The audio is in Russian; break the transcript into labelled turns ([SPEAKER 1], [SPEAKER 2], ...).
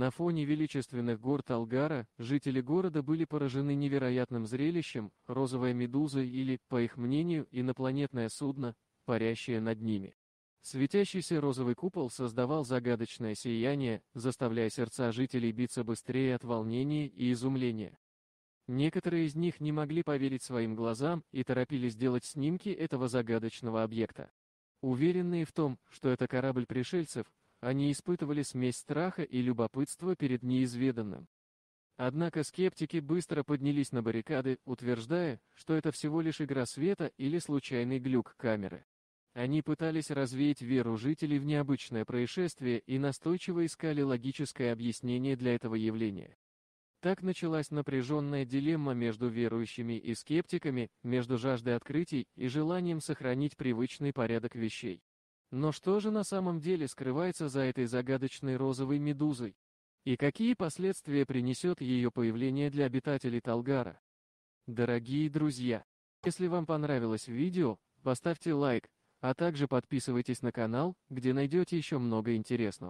[SPEAKER 1] На фоне величественных гор Талгара, жители города были поражены невероятным зрелищем, розовая медуза или, по их мнению, инопланетное судно, парящее над ними. Светящийся розовый купол создавал загадочное сияние, заставляя сердца жителей биться быстрее от волнения и изумления. Некоторые из них не могли поверить своим глазам и торопились сделать снимки этого загадочного объекта. Уверенные в том, что это корабль пришельцев, они испытывали смесь страха и любопытства перед неизведанным. Однако скептики быстро поднялись на баррикады, утверждая, что это всего лишь игра света или случайный глюк камеры. Они пытались развеять веру жителей в необычное происшествие и настойчиво искали логическое объяснение для этого явления. Так началась напряженная дилемма между верующими и скептиками, между жаждой открытий и желанием сохранить привычный порядок вещей. Но что же на самом деле скрывается за этой загадочной розовой медузой? И какие последствия принесет ее появление для обитателей Талгара? Дорогие друзья, если вам понравилось видео, поставьте лайк, а также подписывайтесь на канал, где найдете еще много интересного.